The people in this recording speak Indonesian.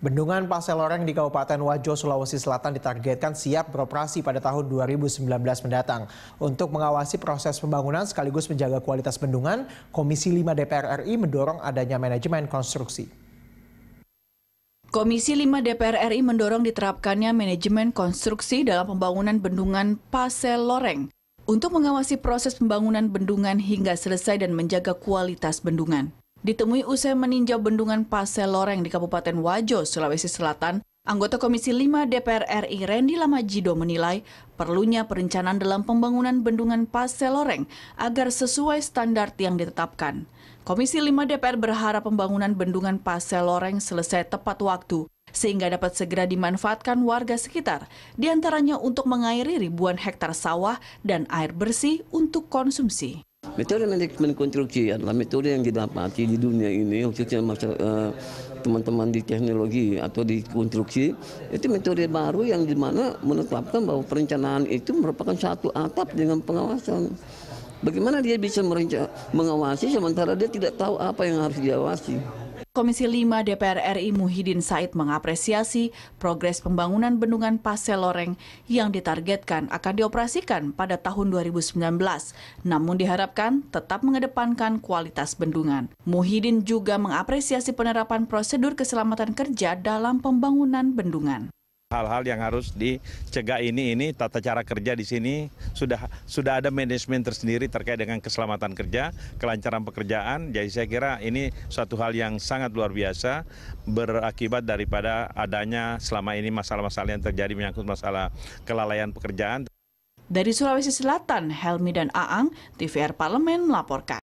Bendungan Pasir Loreng di Kabupaten Wajo, Sulawesi Selatan ditargetkan siap beroperasi pada tahun 2019 mendatang. Untuk mengawasi proses pembangunan sekaligus menjaga kualitas bendungan, Komisi 5 DPR RI mendorong adanya manajemen konstruksi. Komisi 5 DPR RI mendorong diterapkannya manajemen konstruksi dalam pembangunan bendungan Pasir Loreng untuk mengawasi proses pembangunan bendungan hingga selesai dan menjaga kualitas bendungan. Ditemui usai meninjau bendungan Pase Loreng di Kabupaten Wajo, Sulawesi Selatan, anggota Komisi 5 DPR RI Randy Lamajido menilai perlunya perencanaan dalam pembangunan bendungan Pase Loreng agar sesuai standar yang ditetapkan. Komisi 5 DPR berharap pembangunan bendungan Pase Loreng selesai tepat waktu sehingga dapat segera dimanfaatkan warga sekitar, diantaranya untuk mengairi ribuan hektar sawah dan air bersih untuk konsumsi. Metode manajemen konstruksi adalah metode yang didapati di dunia ini, khususnya eh, teman-teman di teknologi atau di konstruksi, itu metode baru yang dimana menetapkan bahwa perencanaan itu merupakan satu atap dengan pengawasan. Bagaimana dia bisa mengawasi sementara dia tidak tahu apa yang harus diawasi? Komisi 5 DPR RI Muhyiddin Said mengapresiasi progres pembangunan bendungan Paseloreng Loreng yang ditargetkan akan dioperasikan pada tahun 2019, namun diharapkan tetap mengedepankan kualitas bendungan. Muhyiddin juga mengapresiasi penerapan prosedur keselamatan kerja dalam pembangunan bendungan. Hal-hal yang harus dicegah ini ini tata cara kerja di sini sudah sudah ada manajemen tersendiri terkait dengan keselamatan kerja, kelancaran pekerjaan. Jadi saya kira ini suatu hal yang sangat luar biasa berakibat daripada adanya selama ini masalah-masalah yang terjadi menyangkut masalah kelalaian pekerjaan. Dari Sulawesi Selatan, Helmi dan Aang, TVR Parlemen melaporkan.